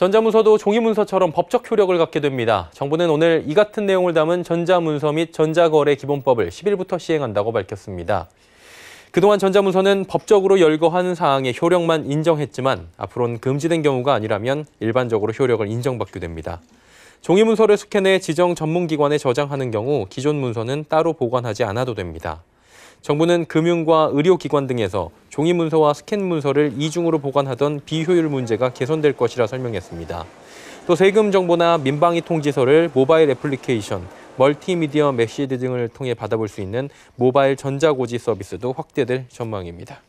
전자문서도 종이문서처럼 법적 효력을 갖게 됩니다. 정부는 오늘 이 같은 내용을 담은 전자문서 및 전자거래 기본법을 10일부터 시행한다고 밝혔습니다. 그동안 전자문서는 법적으로 열거한 사항의 효력만 인정했지만 앞으로는 금지된 경우가 아니라면 일반적으로 효력을 인정받게 됩니다. 종이문서를 스캔해 지정 전문기관에 저장하는 경우 기존 문서는 따로 보관하지 않아도 됩니다. 정부는 금융과 의료기관 등에서 종이 문서와 스캔 문서를 이중으로 보관하던 비효율 문제가 개선될 것이라 설명했습니다. 또 세금 정보나 민방위 통지서를 모바일 애플리케이션, 멀티미디어 메시지 등을 통해 받아볼 수 있는 모바일 전자고지 서비스도 확대될 전망입니다.